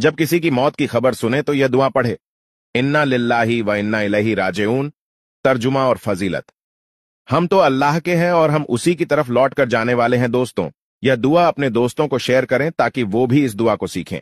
जब किसी की मौत की खबर सुने तो यह दुआ पढ़े इन्ना लाही व इन्ना राजे राजेऊन तर्जुमा और फजीलत हम तो अल्लाह के हैं और हम उसी की तरफ लौट कर जाने वाले हैं दोस्तों यह दुआ अपने दोस्तों को शेयर करें ताकि वो भी इस दुआ को सीखें